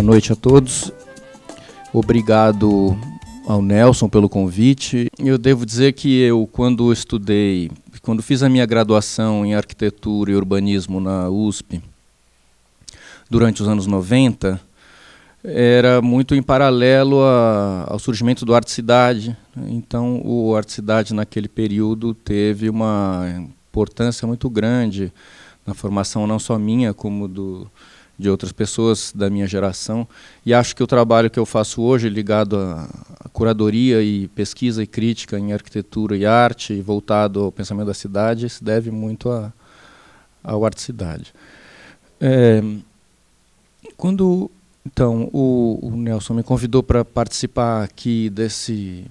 Boa noite a todos. Obrigado ao Nelson pelo convite. Eu devo dizer que eu, quando estudei, quando fiz a minha graduação em arquitetura e urbanismo na USP, durante os anos 90, era muito em paralelo a, ao surgimento do Arte Cidade. Então, o Arte Cidade, naquele período, teve uma importância muito grande na formação não só minha, como do, de outras pessoas da minha geração. E acho que o trabalho que eu faço hoje, ligado à curadoria e pesquisa e crítica em arquitetura e arte, voltado ao pensamento da cidade, se deve muito a, ao Arte Cidade. É, quando então o, o Nelson me convidou para participar aqui desse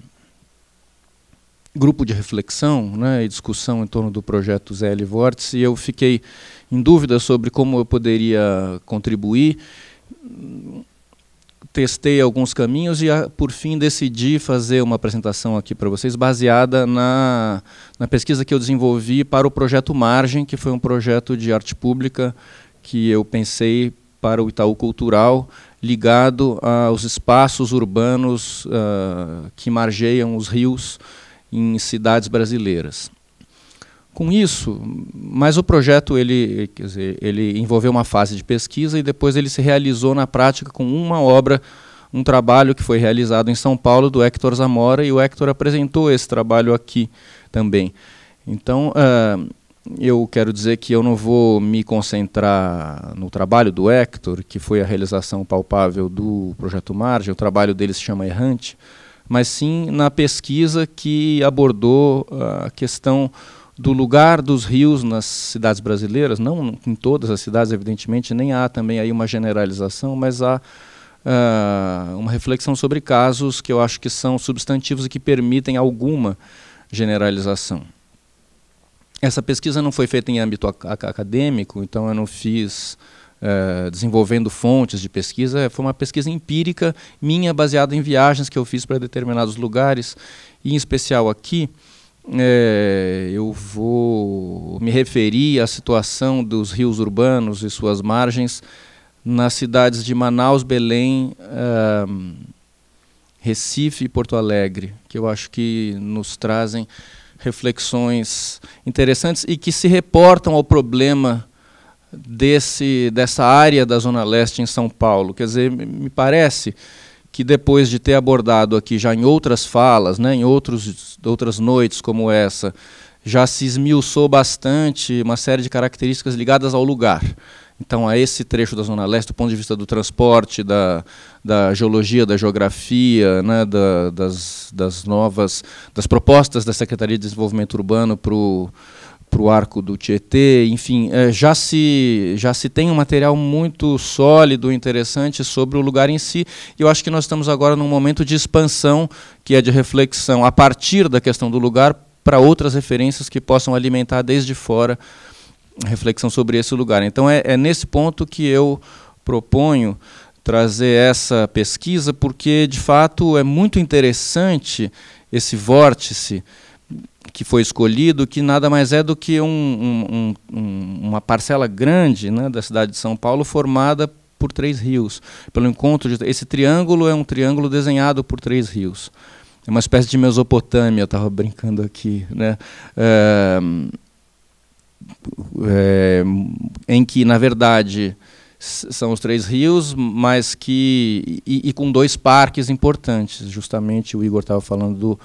grupo de reflexão né, e discussão em torno do projeto ZL Vórtice, e eu fiquei em dúvida sobre como eu poderia contribuir. Testei alguns caminhos e, por fim, decidi fazer uma apresentação aqui para vocês baseada na, na pesquisa que eu desenvolvi para o projeto Margem, que foi um projeto de arte pública que eu pensei para o Itaú Cultural, ligado aos espaços urbanos uh, que margeiam os rios em cidades brasileiras com isso, mas o projeto ele, quer dizer, ele envolveu uma fase de pesquisa e depois ele se realizou na prática com uma obra, um trabalho que foi realizado em São Paulo do Hector Zamora e o Hector apresentou esse trabalho aqui também. Então, uh, eu quero dizer que eu não vou me concentrar no trabalho do Hector, que foi a realização palpável do Projeto Margem, o trabalho dele se chama Errante, mas sim na pesquisa que abordou ah, a questão do lugar dos rios nas cidades brasileiras, não em todas as cidades, evidentemente, nem há também aí uma generalização, mas há uh, uma reflexão sobre casos que eu acho que são substantivos e que permitem alguma generalização. Essa pesquisa não foi feita em âmbito acadêmico, então eu não fiz eh, desenvolvendo fontes de pesquisa. É, foi uma pesquisa empírica minha, baseada em viagens que eu fiz para determinados lugares, e em especial aqui, é, eu vou me referir à situação dos rios urbanos e suas margens nas cidades de Manaus, Belém, Recife e Porto Alegre, que eu acho que nos trazem reflexões interessantes e que se reportam ao problema desse, dessa área da Zona Leste em São Paulo. Quer dizer, me parece que depois de ter abordado aqui já em outras falas, né, em outros, outras noites como essa, já se esmiuçou bastante uma série de características ligadas ao lugar. Então, a esse trecho da Zona Leste, do ponto de vista do transporte, da, da geologia, da geografia, né, da, das, das novas das propostas da Secretaria de Desenvolvimento Urbano para o para o arco do Tietê, enfim, é, já se já se tem um material muito sólido, interessante sobre o lugar em si. E eu acho que nós estamos agora num momento de expansão, que é de reflexão a partir da questão do lugar para outras referências que possam alimentar desde fora reflexão sobre esse lugar. Então é, é nesse ponto que eu proponho trazer essa pesquisa, porque de fato é muito interessante esse vórtice que foi escolhido, que nada mais é do que um, um, um, uma parcela grande né, da cidade de São Paulo formada por três rios. Pelo encontro de, esse triângulo é um triângulo desenhado por três rios. É uma espécie de Mesopotâmia, eu estava brincando aqui, né? É, é, em que na verdade são os três rios, mas que e, e com dois parques importantes, justamente o Igor estava falando do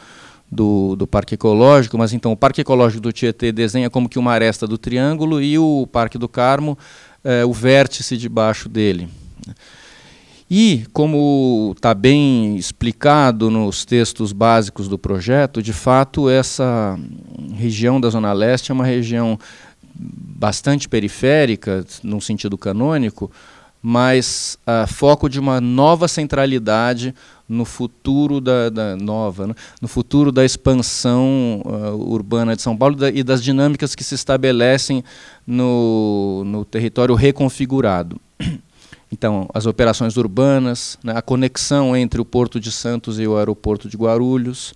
do, do Parque Ecológico, mas então o Parque Ecológico do Tietê desenha como que uma aresta do triângulo e o Parque do Carmo, é, o vértice debaixo dele. E, como está bem explicado nos textos básicos do projeto, de fato essa região da Zona Leste é uma região bastante periférica, num sentido canônico, mas uh, foco de uma nova centralidade no futuro da, da nova, né? no futuro da expansão uh, urbana de São Paulo da, e das dinâmicas que se estabelecem no, no território reconfigurado. Então, as operações urbanas, né? a conexão entre o Porto de Santos e o aeroporto de Guarulhos,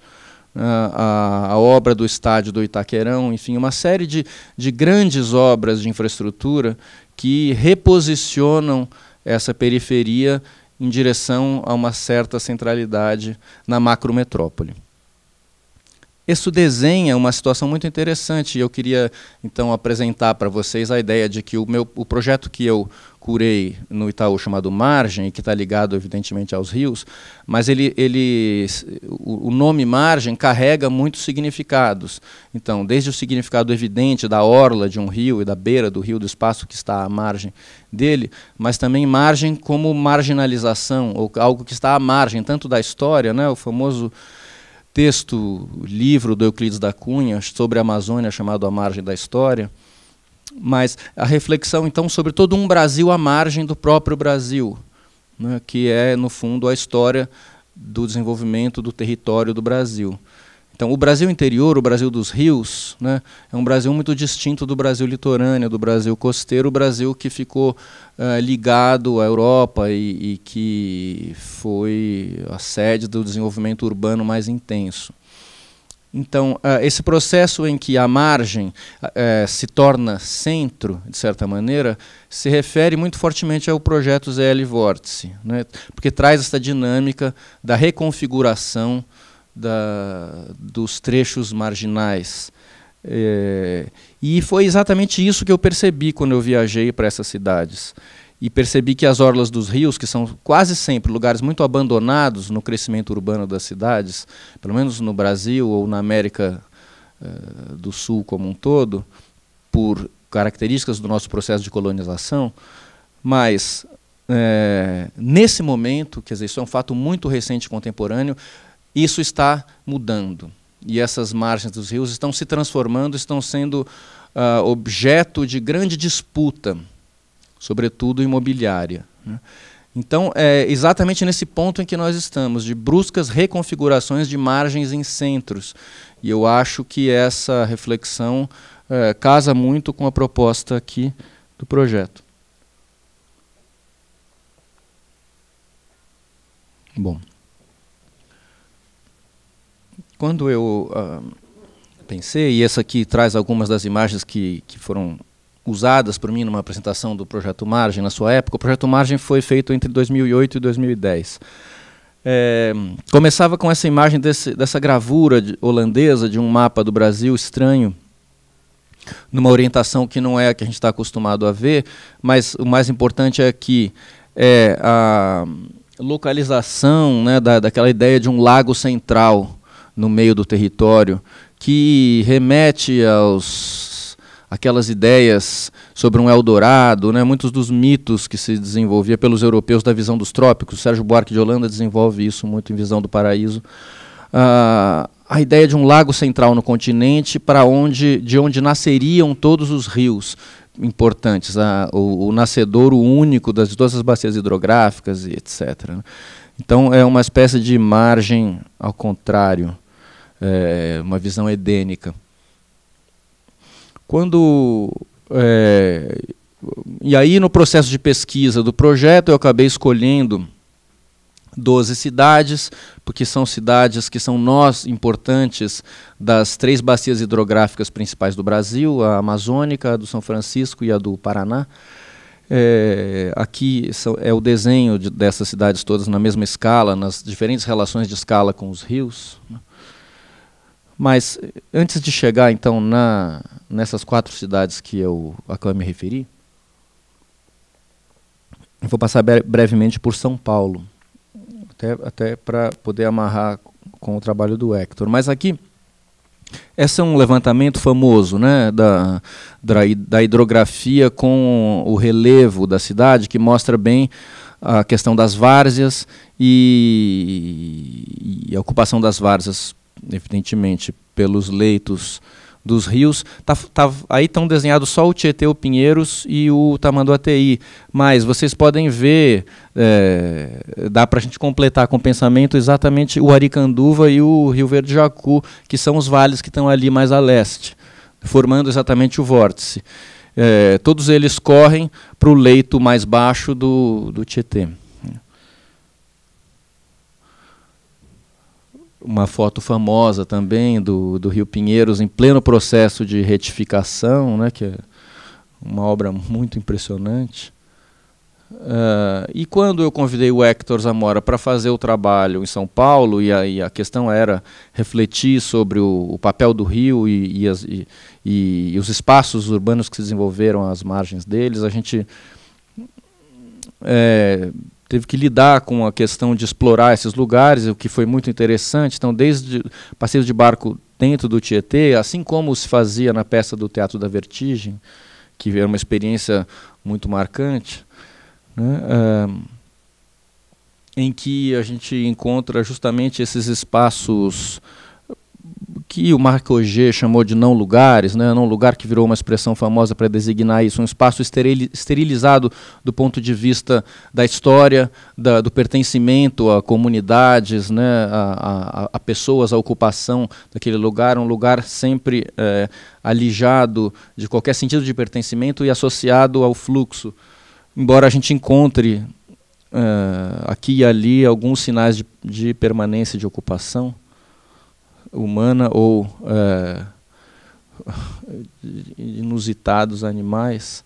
né? a, a, obra do estádio do Itaquerão, enfim, uma série de, de grandes obras de infraestrutura que reposicionam essa periferia em direção a uma certa centralidade na macrometrópole. Isso desenha uma situação muito interessante e eu queria então apresentar para vocês a ideia de que o meu o projeto que eu Curei no Itaú chamado Margem, que está ligado evidentemente aos rios, mas ele, ele, o nome Margem carrega muitos significados. Então, desde o significado evidente da orla de um rio e da beira do rio, do espaço que está à margem dele, mas também margem como marginalização, ou algo que está à margem, tanto da história, né, o famoso texto, livro do Euclides da Cunha sobre a Amazônia chamado A Margem da História, mas a reflexão então sobre todo um Brasil à margem do próprio Brasil, né, que é no fundo a história do desenvolvimento do território do Brasil. Então, o Brasil interior, o Brasil dos rios, né, é um Brasil muito distinto do Brasil litorâneo, do Brasil costeiro, o Brasil que ficou uh, ligado à Europa e, e que foi a sede do desenvolvimento urbano mais intenso. Então, ah, esse processo em que a margem ah, eh, se torna centro, de certa maneira, se refere muito fortemente ao projeto ZL Vórtice, né? porque traz essa dinâmica da reconfiguração da, dos trechos marginais. É, e foi exatamente isso que eu percebi quando eu viajei para essas cidades e percebi que as orlas dos rios, que são quase sempre lugares muito abandonados no crescimento urbano das cidades, pelo menos no Brasil ou na América uh, do Sul como um todo, por características do nosso processo de colonização, mas é, nesse momento, quer dizer, isso é um fato muito recente contemporâneo, isso está mudando. E essas margens dos rios estão se transformando, estão sendo uh, objeto de grande disputa sobretudo imobiliária. Né? Então, é exatamente nesse ponto em que nós estamos, de bruscas reconfigurações de margens em centros. E eu acho que essa reflexão é, casa muito com a proposta aqui do projeto. Bom. Quando eu ah, pensei, e essa aqui traz algumas das imagens que, que foram usadas por mim numa apresentação do Projeto Margem na sua época. O Projeto Margem foi feito entre 2008 e 2010. É, começava com essa imagem desse, dessa gravura de, holandesa de um mapa do Brasil estranho, numa orientação que não é a que a gente está acostumado a ver, mas o mais importante é que é, a localização né, da, daquela ideia de um lago central no meio do território, que remete aos aquelas ideias sobre um Eldorado, né? muitos dos mitos que se desenvolvia pelos europeus da visão dos trópicos. Sérgio Buarque de Holanda desenvolve isso muito em Visão do Paraíso. Uh, a ideia de um lago central no continente para onde de onde nasceriam todos os rios importantes, a, o, o nascedouro único das todas as bacias hidrográficas e etc. Né? Então é uma espécie de margem ao contrário, é, uma visão edênica. Quando é, e aí no processo de pesquisa do projeto eu acabei escolhendo 12 cidades, porque são cidades que são nós importantes das três bacias hidrográficas principais do Brasil, a amazônica, a do São Francisco e a do Paraná. É, aqui é o desenho de, dessas cidades todas na mesma escala, nas diferentes relações de escala com os rios. Né? Mas antes de chegar então na nessas quatro cidades que eu a me referi, eu vou passar bre brevemente por São Paulo, até até para poder amarrar com o trabalho do Hector. Mas aqui esse é um levantamento famoso, né, da, da hidrografia com o relevo da cidade que mostra bem a questão das várzeas e, e a ocupação das várzeas evidentemente, pelos leitos dos rios. Tá, tá, aí estão desenhados só o Tietê, o Pinheiros e o Tamanduateí. Mas vocês podem ver, é, dá para a gente completar com o pensamento exatamente o Aricanduva e o Rio Verde Jacu, que são os vales que estão ali mais a leste, formando exatamente o vórtice. É, todos eles correm para o leito mais baixo do, do Tietê. uma foto famosa também do, do Rio Pinheiros em pleno processo de retificação, né, que é uma obra muito impressionante. Uh, e quando eu convidei o Hector Zamora para fazer o trabalho em São Paulo, e a, e a questão era refletir sobre o, o papel do rio e, e, as, e, os espaços urbanos que se desenvolveram às margens deles, a gente é, teve que lidar com a questão de explorar esses lugares, o que foi muito interessante. Então, desde passeios de barco dentro do Tietê, assim como se fazia na peça do Teatro da Vertigem, que era uma experiência muito marcante, né, uh, em que a gente encontra justamente esses espaços que o Marc Auger chamou de não lugares, né? não lugar que virou uma expressão famosa para designar isso, um espaço esterilizado do ponto de vista da história, da, do pertencimento a comunidades, né? a, a, a, pessoas, a ocupação daquele lugar, um lugar sempre é, alijado de qualquer sentido de pertencimento e associado ao fluxo. Embora a gente encontre é, aqui e ali alguns sinais de, de permanência de ocupação, humana ou é, inusitados animais.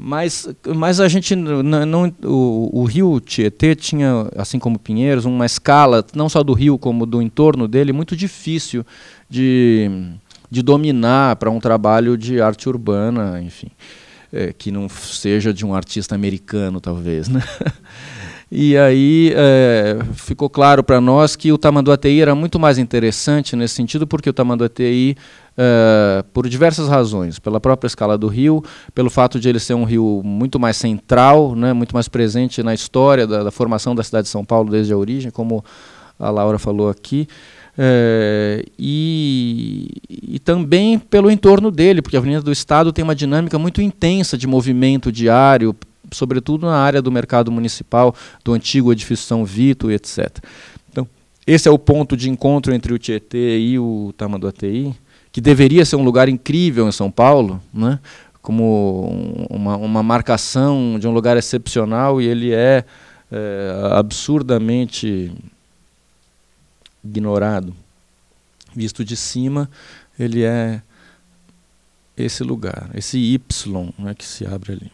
Mas, mas a gente não, não o, o, rio Tietê tinha, assim como Pinheiros, uma escala não só do rio como do entorno dele muito difícil de, de dominar para um trabalho de arte urbana, enfim, é, que não seja de um artista americano talvez, né? E aí é, ficou claro para nós que o Tamanduateí era muito mais interessante nesse sentido, porque o Tamanduateí, é, por diversas razões, pela própria escala do rio, pelo fato de ele ser um rio muito mais central, né, muito mais presente na história da, da formação da cidade de São Paulo desde a origem, como a Laura falou aqui, é, e, e, também pelo entorno dele, porque a Avenida do Estado tem uma dinâmica muito intensa de movimento diário, sobretudo na área do mercado municipal, do antigo edifício São Vito, etc. Então, esse é o ponto de encontro entre o Tietê e o Tamanduateí, que deveria ser um lugar incrível em São Paulo, né? como uma, uma marcação de um lugar excepcional, e ele é, é absurdamente ignorado. Visto de cima, ele é esse lugar, esse Y né, que se abre ali.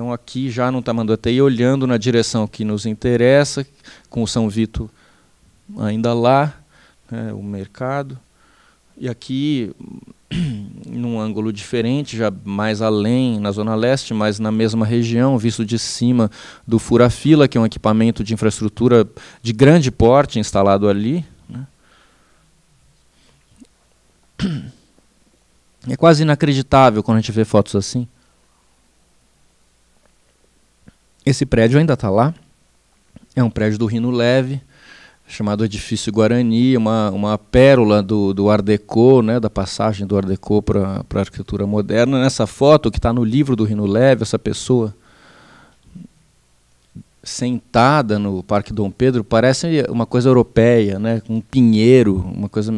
Então aqui já no Tamanduateí, olhando na direção que nos interessa, com o São Vito ainda lá, né, o mercado. E aqui, num ângulo diferente, já mais além, na Zona Leste, mas na mesma região, visto de cima do Furafila, que é um equipamento de infraestrutura de grande porte instalado ali. Né. É quase inacreditável quando a gente vê fotos assim. Esse prédio ainda está lá. É um prédio do Rino Leve, chamado Edifício Guarani, uma, uma pérola do, do Art Deco, né, da passagem do Art Deco para a arquitetura moderna. Nessa foto, que está no livro do Rino Leve, essa pessoa sentada no Parque Dom Pedro parece uma coisa europeia, né? um pinheiro, uma coisa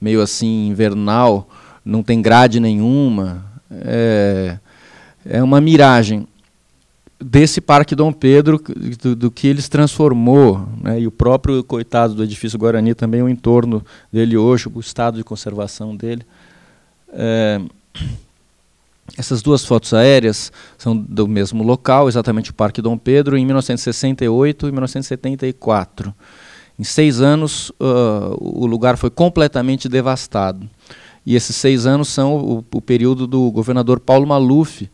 meio assim invernal, não tem grade nenhuma, é, é uma miragem desse Parque Dom Pedro, do, do que eles transformou, né? e o próprio coitado do edifício Guarani também, o entorno dele hoje, o estado de conservação dele. É, essas duas fotos aéreas são do mesmo local, exatamente o Parque Dom Pedro, em 1968 e 1974. Em seis anos, uh, o lugar foi completamente devastado. E esses seis anos são o, o período do governador Paulo Maluf,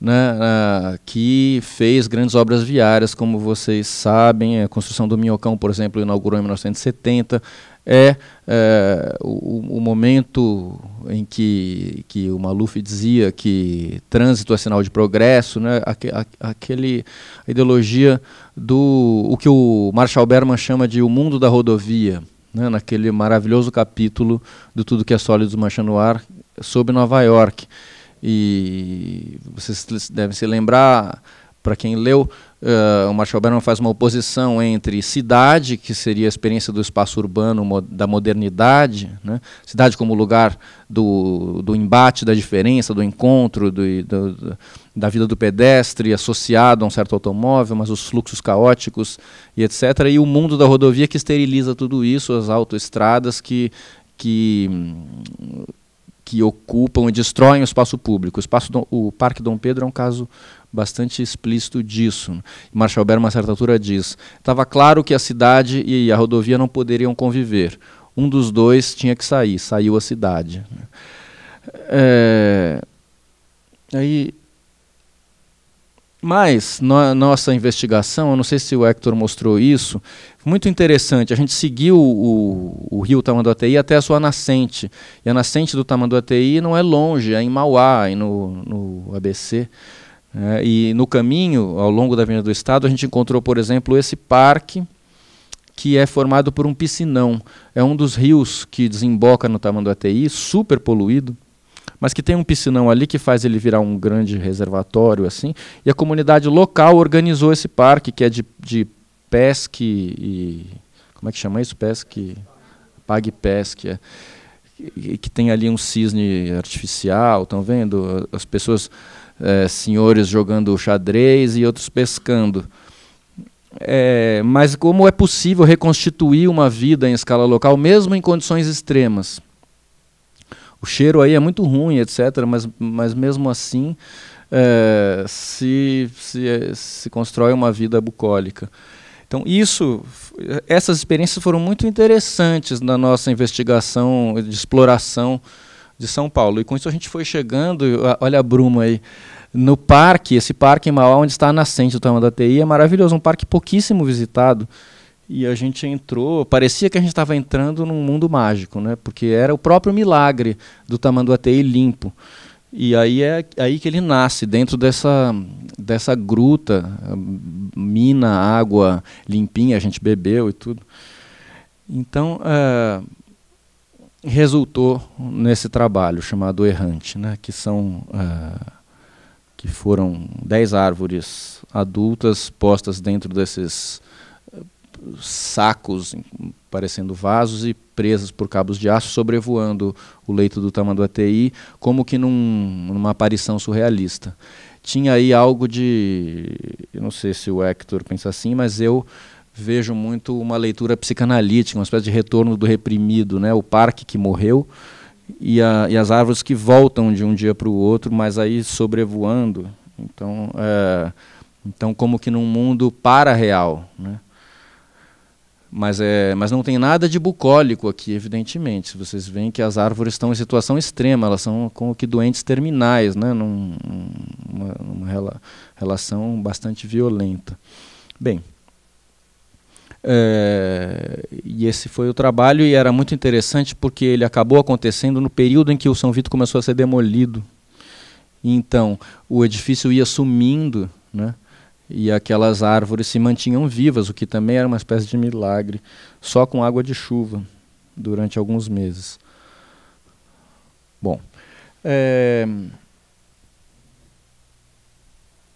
né, que fez grandes obras viárias, como vocês sabem, a construção do Minhocão, por exemplo, inaugurou em 1970, é, é o, o, momento em que, que o Maluf dizia que trânsito é sinal de progresso, né? Aque, a, aquele, a ideologia do o que o Marshall Berman chama de o mundo da rodovia, né? naquele maravilhoso capítulo do Tudo que é Sólido do Mancha no Ar, sobre Nova York. E vocês devem se lembrar, para quem leu, uh, o Marshall Berman faz uma oposição entre cidade, que seria a experiência do espaço urbano mo da modernidade, né? cidade como lugar do, do embate, da diferença, do encontro, do, do, da vida do pedestre associado a um certo automóvel, mas os fluxos caóticos e etc. E o mundo da rodovia que esteriliza tudo isso, as autoestradas que que que ocupam e destroem o espaço público. O, espaço do, o Parque Dom Pedro é um caso bastante explícito disso. Marshall Berman, a certa altura, diz: estava claro que a cidade e a rodovia não poderiam conviver. Um dos dois tinha que sair, saiu a cidade. É, aí mas, na nossa investigação, eu não sei se o Hector mostrou isso, muito interessante. A gente seguiu o, o rio Tamanduateí até a sua nascente. E a nascente do Tamanduateí não é longe, é em Mauá, no, no ABC. É, né? e no caminho, ao longo da Avenida do Estado, a gente encontrou, por exemplo, esse parque que é formado por um piscinão. É um dos rios que desemboca no Tamanduateí, super poluído mas que tem um piscinão ali que faz ele virar um grande reservatório assim. E a comunidade local organizou esse parque que é de, de pesque e como é que chama isso? Pesque, pague pesque. É. Que, que tem ali um cisne artificial, estão vendo? As pessoas, é, senhores jogando xadrez e outros pescando. É, mas como é possível reconstituir uma vida em escala local, mesmo em condições extremas? o cheiro aí é muito ruim, etc. Mas, mas mesmo assim, é, se, se, é, se constrói uma vida bucólica. Então, isso, essas experiências foram muito interessantes na nossa investigação de exploração de São Paulo. E com isso a gente foi chegando, olha a bruma aí, no parque, esse parque em Mauá, onde está a nascente do TI, é maravilhoso, um parque pouquíssimo visitado. E a gente entrou, parecia que a gente estava entrando num mundo mágico, né? Porque era o próprio milagre do Tamanduatei limpo. E aí é aí que ele nasce, dentro dessa, dessa gruta, mina, água limpinha, a gente bebeu e tudo. Então, é, resultou nesse trabalho chamado Errante, né? que, são, é, que foram dez árvores adultas postas dentro desses sacos parecendo vasos e presas por cabos de aço sobrevoando o leito do Tamanduateí, como que num, numa aparição surrealista. Tinha aí algo de, eu não sei se o Hector pensa assim, mas eu vejo muito uma leitura psicanalítica, uma espécie de retorno do reprimido, né? O parque que morreu e, a, e as árvores que voltam de um dia para o outro, mas aí sobrevoando. Então, é, então como que num mundo para real, né? Mas, é, mas não tem nada de bucólico aqui, evidentemente. Vocês veem que as árvores estão em situação extrema, elas são como que doentes terminais, né? Num, uma, uma rela, relação bastante violenta. Bem, é, e esse foi o trabalho, e era muito interessante porque ele acabou acontecendo no período em que o São Vito começou a ser demolido. Então, o edifício ia sumindo, né? e aquelas árvores se mantinham vivas, o que também era uma espécie de milagre, só com água de chuva durante alguns meses. Bom, é...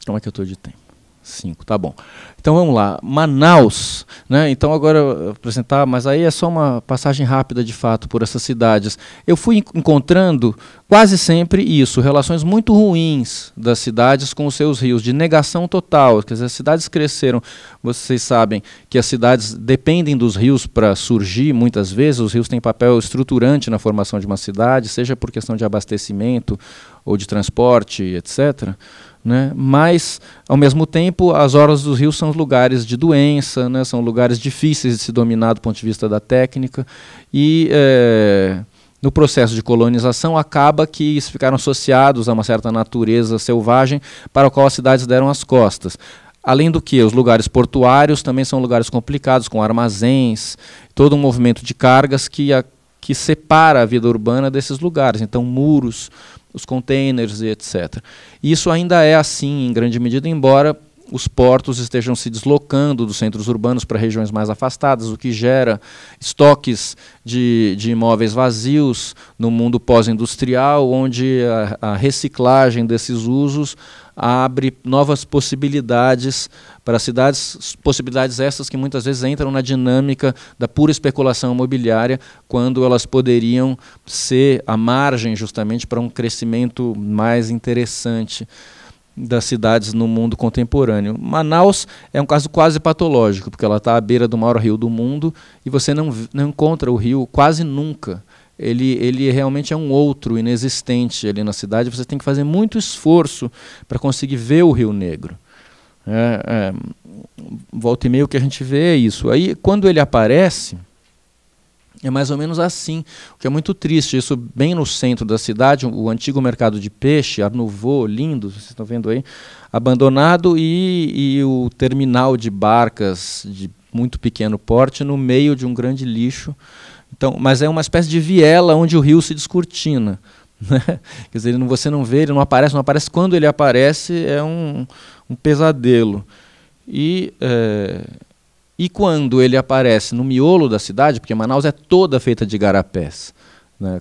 como é que eu estou de tempo? Cinco, tá bom. Então vamos lá. Manaus, né? Então agora apresentar, mas aí é só uma passagem rápida de fato por essas cidades. Eu fui encontrando quase sempre isso, relações muito ruins das cidades com os seus rios, de negação total. Quer dizer, as cidades cresceram. Vocês sabem que as cidades dependem dos rios para surgir muitas vezes. Os rios têm papel estruturante na formação de uma cidade, seja por questão de abastecimento ou de transporte, etc né? Mas, ao mesmo tempo, as horas dos rios são lugares de doença, né? são lugares difíceis de se dominar do ponto de vista da técnica. E é, no processo de colonização, acaba que eles ficaram associados a uma certa natureza selvagem para a qual as cidades deram as costas. Além do que, os lugares portuários também são lugares complicados, com armazéns, todo um movimento de cargas que, a, que separa a vida urbana desses lugares. Então, muros, os containers e etc. Isso ainda é assim em grande medida, embora os portos estejam se deslocando dos centros urbanos para regiões mais afastadas, o que gera estoques de, de imóveis vazios no mundo pós-industrial, onde a, a reciclagem desses usos abre novas possibilidades para cidades, possibilidades essas que muitas vezes entram na dinâmica da pura especulação imobiliária, quando elas poderiam ser a margem justamente para um crescimento mais interessante das cidades no mundo contemporâneo. Manaus é um caso quase patológico, porque ela está à beira do maior rio do mundo e você não, não encontra o rio quase nunca. Ele, ele realmente é um outro inexistente ali na cidade. Você tem que fazer muito esforço para conseguir ver o Rio Negro. É, é, volta e meio que a gente vê é isso. Aí, quando ele aparece, é mais ou menos assim, o que é muito triste. Isso bem no centro da cidade, o antigo mercado de peixe, Arnuvô, lindo, vocês estão vendo aí, abandonado, e, e o terminal de barcas de muito pequeno porte no meio de um grande lixo. Então, mas é uma espécie de viela onde o rio se descortina. Né? Quer dizer, você não vê, ele não aparece, não aparece. Quando ele aparece, é um, um pesadelo. E é, e quando ele aparece no miolo da cidade, porque Manaus é toda feita de garapés, né?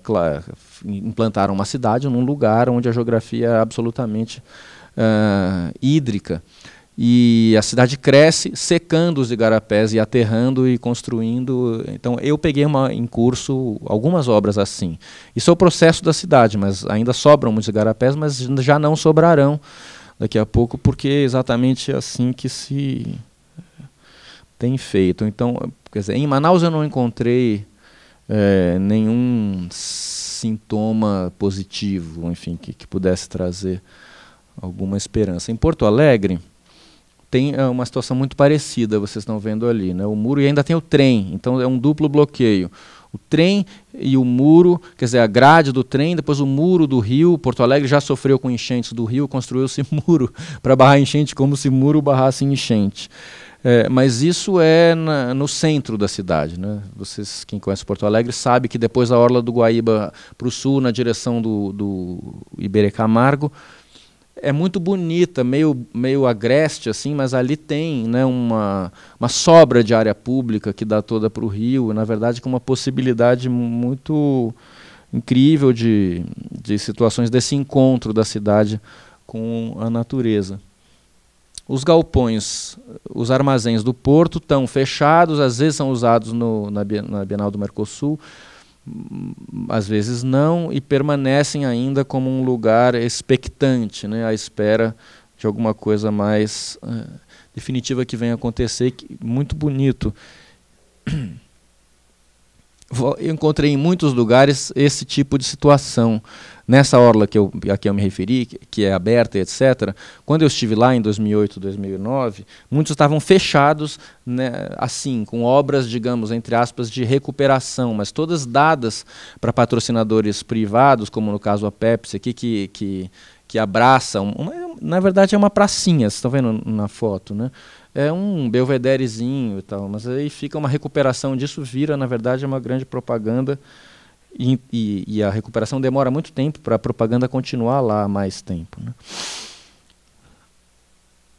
implantaram uma cidade num lugar onde a geografia é absolutamente uh, hídrica. E a cidade cresce secando os igarapés e aterrando e construindo. Então eu peguei uma, em curso algumas obras assim. Isso é o processo da cidade, mas ainda sobram muitos igarapés, mas já não sobrarão daqui a pouco, porque é exatamente assim que se tem feito. Então, quer dizer, em Manaus eu não encontrei é, nenhum sintoma positivo, enfim, que, que, pudesse trazer alguma esperança. Em Porto Alegre tem é, uma situação muito parecida, vocês estão vendo ali, né? O muro e ainda tem o trem, então é um duplo bloqueio. O trem e o muro, quer dizer, a grade do trem, depois o muro do rio. Porto Alegre já sofreu com enchentes do rio, construiu-se muro para barrar enchente, como se muro barrasse enchente. É, mas isso é na, no centro da cidade. Né? Vocês, quem conhece Porto Alegre, sabe que depois da Orla do Guaíba para o sul, na direção do, do Iberê Camargo, é muito bonita, meio, meio agreste, assim, mas ali tem né, uma, uma sobra de área pública que dá toda para o rio, na verdade, com uma possibilidade muito incrível de, de situações desse encontro da cidade com a natureza. Os galpões, os armazéns do porto estão fechados, às vezes são usados no, na, na Bienal do Mercosul, hum, às vezes não, e permanecem ainda como um lugar expectante, né, à espera de alguma coisa mais uh, definitiva que venha acontecer, que, muito bonito. Eu encontrei em muitos lugares esse tipo de situação. Nessa orla que eu, a que eu me referi, que, é aberta etc., quando eu estive lá em 2008, 2009, muitos estavam fechados, né, assim, com obras, digamos, entre aspas, de recuperação, mas todas dadas para patrocinadores privados, como no caso a Pepsi aqui, que, que, que abraça, uma, na verdade é uma pracinha, vocês estão vendo na foto, né? é um belvederezinho e tal, mas aí fica uma recuperação disso, vira, na verdade, uma grande propaganda e, e, e, a recuperação demora muito tempo para a propaganda continuar lá mais tempo. Né?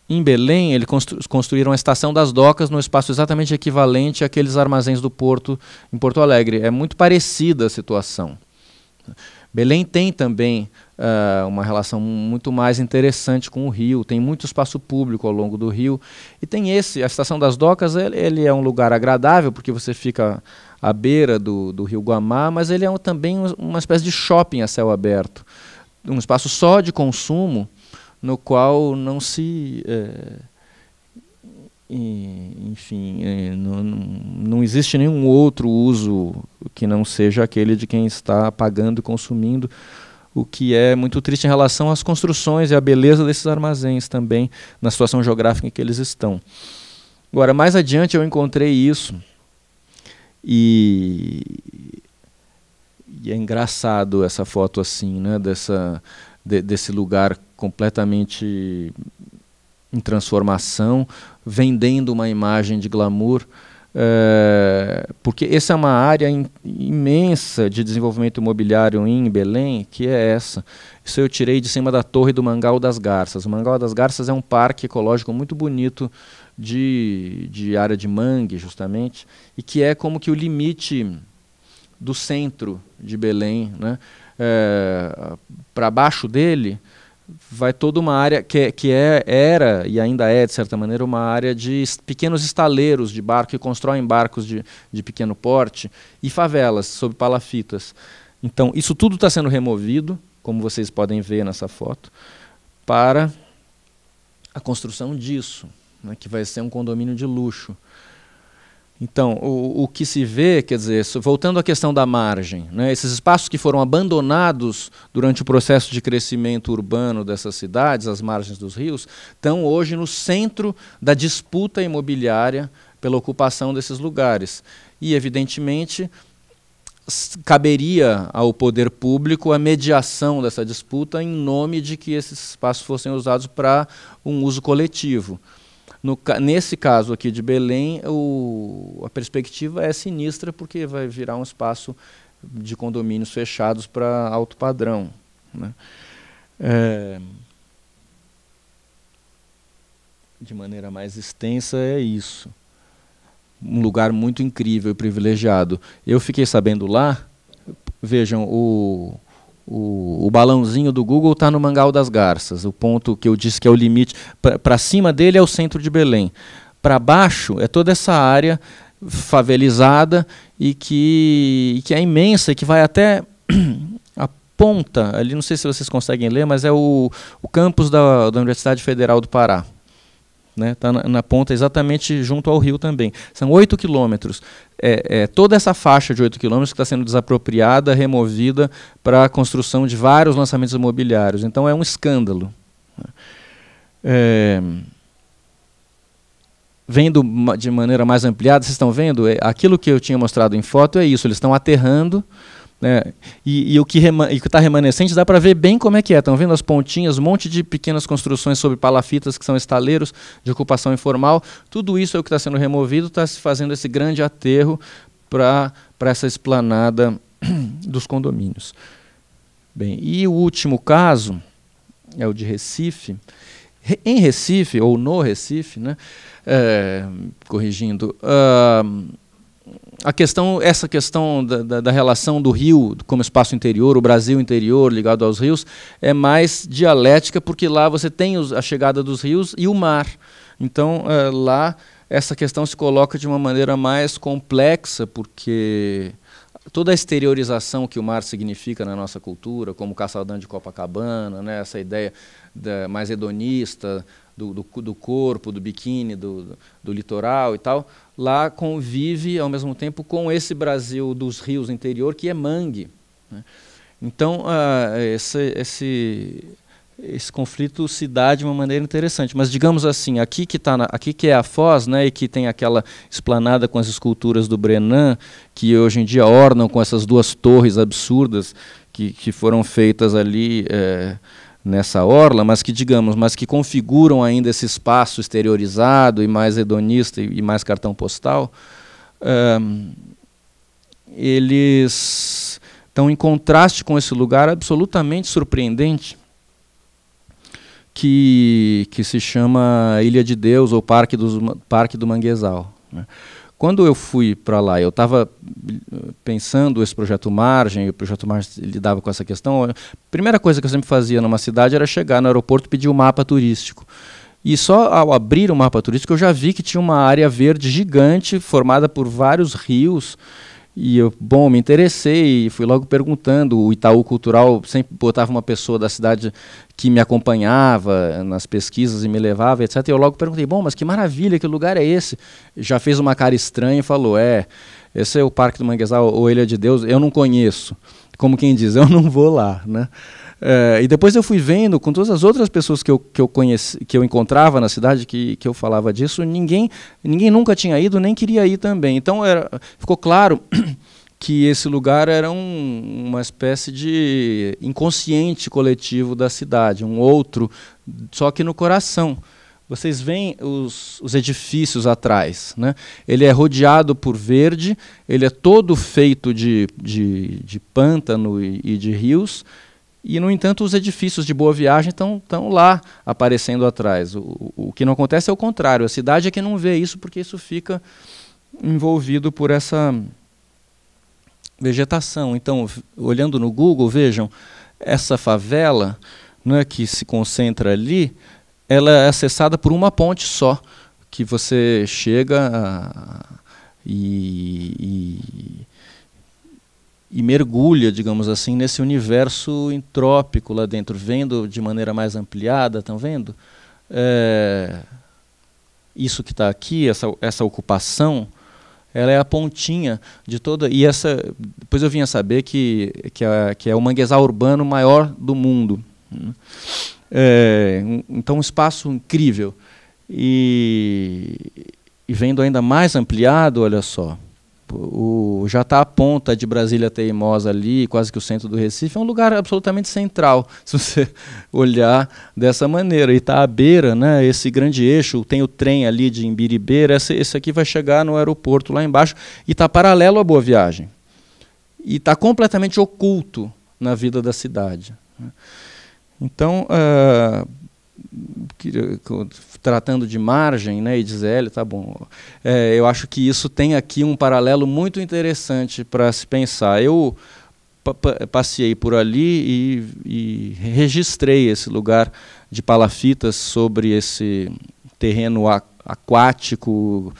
Em Belém, eles constru construíram a estação das docas no espaço exatamente equivalente àqueles armazéns do porto em Porto Alegre. É muito parecida a situação. Belém tem também uh, uma relação muito mais interessante com o rio, tem muito espaço público ao longo do rio. E tem esse, a Estação das Docas, ele, ele é um lugar agradável, porque você fica à beira do, do rio Guamá, mas ele é um, também uma espécie de shopping a céu aberto. Um espaço só de consumo, no qual não se. É, enfim, eh, não, não existe nenhum outro uso que não seja aquele de quem está pagando e consumindo o que é muito triste em relação às construções e à beleza desses armazéns também, na situação geográfica em que eles estão. Agora, mais adiante eu encontrei isso e, e é engraçado essa foto assim, né? Dessa, de, desse lugar completamente em transformação, vendendo uma imagem de glamour. É, porque essa é uma área in, imensa de desenvolvimento imobiliário em Belém, que é essa. Isso eu tirei de cima da torre do Mangal das Garças. O Mangal das Garças é um parque ecológico muito bonito de, de área de mangue, justamente, e que é como que o limite do centro de Belém, né? É, para baixo dele, vai toda uma área que, é, que é, era e ainda é, de certa maneira, uma área de pequenos estaleiros de barco que constroem barcos de, de pequeno porte e favelas sob palafitas. Então, isso tudo está sendo removido, como vocês podem ver nessa foto, para a construção disso né, que vai ser um condomínio de luxo. Então, o, o que se vê, quer dizer, voltando à questão da margem, né, esses espaços que foram abandonados durante o processo de crescimento urbano dessas cidades, as margens dos rios, estão hoje no centro da disputa imobiliária pela ocupação desses lugares. E, evidentemente, caberia ao poder público a mediação dessa disputa em nome de que esses espaços fossem usados para um uso coletivo. No, nesse caso aqui de Belém, o, a perspectiva é sinistra, porque vai virar um espaço de condomínios fechados para alto padrão. Né? É, de maneira mais extensa, é isso. Um lugar muito incrível e privilegiado. Eu fiquei sabendo lá, vejam, o, o, o, balãozinho do Google está no Mangal das Garças, o ponto que eu disse que é o limite. Para cima dele é o centro de Belém. Para baixo é toda essa área favelizada e que, e que é imensa, e que vai até a ponta, ali não sei se vocês conseguem ler, mas é o, o campus da, da Universidade Federal do Pará. Está né? Tá na, na, ponta exatamente junto ao rio também. São 8 quilômetros. É, é, toda essa faixa de 8 quilômetros que está sendo desapropriada, removida para a construção de vários lançamentos imobiliários. Então é um escândalo. É... Vendo de maneira mais ampliada, vocês estão vendo? É, aquilo que eu tinha mostrado em foto é isso. Eles estão aterrando né? E, e, o que está remanescente dá para ver bem como é que é. Estão vendo as pontinhas, um monte de pequenas construções sobre palafitas que são estaleiros de ocupação informal. Tudo isso é o que está sendo removido, está se fazendo esse grande aterro para essa esplanada dos condomínios. Bem, e o último caso é o de Recife. Re em Recife, ou no Recife, né? É, corrigindo, uh, a questão, essa questão da, da, da, relação do Rio como espaço interior, o Brasil interior ligado aos rios, é mais dialética, porque lá você tem os, a chegada dos rios e o mar. Então, é, lá, essa questão se coloca de uma maneira mais complexa, porque toda a exteriorização que o mar significa na nossa cultura, como o Caçadão de Copacabana, né, essa ideia da, mais hedonista, do, do, do, corpo, do biquíni, do, do litoral e tal, lá convive ao mesmo tempo com esse Brasil dos rios interior que é mangue. Né? Então, uh, esse, esse, esse conflito se dá de uma maneira interessante. Mas digamos assim, aqui que, tá na, aqui que é a Foz, né, e que tem aquela esplanada com as esculturas do Brenan, que hoje em dia ornam com essas duas torres absurdas que, que foram feitas ali. Eh, nessa orla, mas que digamos, mas que configuram ainda esse espaço exteriorizado e mais hedonista e, mais cartão postal, um, eles estão em contraste com esse lugar absolutamente surpreendente que, que se chama Ilha de Deus ou Parque, Parque do Manguezal. Né? Quando eu fui para lá, eu estava eh, pensando esse projeto Margem, o projeto Margem lidava com essa questão. A primeira coisa que eu sempre fazia numa cidade era chegar no aeroporto e pedir o um mapa turístico. E só ao abrir o um mapa turístico eu já vi que tinha uma área verde gigante formada por vários rios. E eu, bom, me interessei e fui logo perguntando. O Itaú Cultural sempre botava uma pessoa da cidade que me acompanhava nas pesquisas e me levava, etc. Eu logo perguntei: bom, mas que maravilha, que lugar é esse? Já fez uma cara estranha e falou: é, esse é o Parque do Manguezal, Oelha de Deus, eu não conheço. Como quem diz, eu não vou lá, né? É, e depois eu fui vendo com todas as outras pessoas que eu, que eu, conheci, que eu encontrava na cidade, que, que eu falava disso, ninguém, ninguém nunca tinha ido, nem queria ir também. Então era, ficou claro que esse lugar era um, uma espécie de inconsciente coletivo da cidade, um outro, só que no coração. Vocês veem os, os edifícios atrás. Né? Ele é rodeado por verde, ele é todo feito de, de, de pântano e, e de rios. E, no entanto, os edifícios de Boa Viagem estão lá aparecendo atrás. O, o, o, que não acontece é o contrário. A cidade é que não vê isso porque isso fica envolvido por essa vegetação. Então, olhando no Google, vejam, essa favela né, que se concentra ali, ela é acessada por uma ponte só, que você chega a, ah, e, e, e, mergulha, digamos assim, nesse universo entrópico lá dentro, vendo de maneira mais ampliada, estão vendo? É, isso que está aqui, essa, essa ocupação, ela é a pontinha de toda. E essa, depois eu vinha saber que, que, a, que é o manguezal urbano maior do mundo. Né? É, então, um espaço incrível. E, e vendo ainda mais ampliado, olha só, o já está a ponta de Brasília Teimosa ali, quase que o centro do Recife, é um lugar absolutamente central, se você olhar dessa maneira. E está à beira, né, esse grande eixo, tem o trem ali de Imbiribeira, esse, esse aqui vai chegar no aeroporto lá embaixo e está paralelo à Boa Viagem. E está completamente oculto na vida da cidade. Né. Então, uh, tratando de margem né, e de é, ZL, tá bom. É, eu acho que isso tem aqui um paralelo muito interessante para se pensar. Eu passei por ali e, e, registrei esse lugar de palafitas sobre esse terreno aquático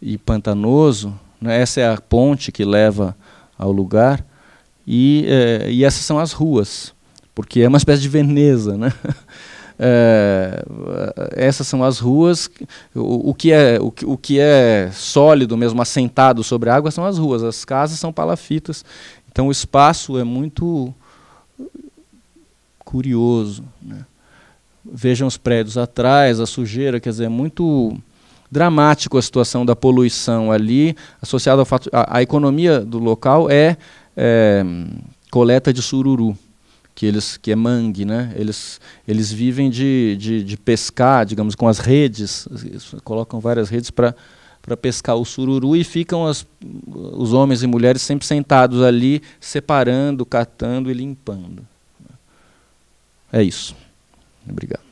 e pantanoso. Né? Essa é a ponte que leva ao lugar. E, é, e essas são as ruas, porque é uma espécie de Veneza, né? É, essas são as ruas. O, o que é, o, o, que é sólido, mesmo assentado sobre a água, são as ruas. As casas são palafitas. Então o espaço é muito curioso. Né? Vejam os prédios atrás, a sujeira, quer dizer, é muito dramático a situação da poluição ali, associada ao fato. A, a economia do local é, é coleta de sururu que eles que é mangue, né? Eles eles vivem de, de, de pescar, digamos, com as redes, colocam várias redes para para pescar o sururu e ficam as, os homens e mulheres sempre sentados ali, separando, catando e limpando. Né? É isso. Obrigado.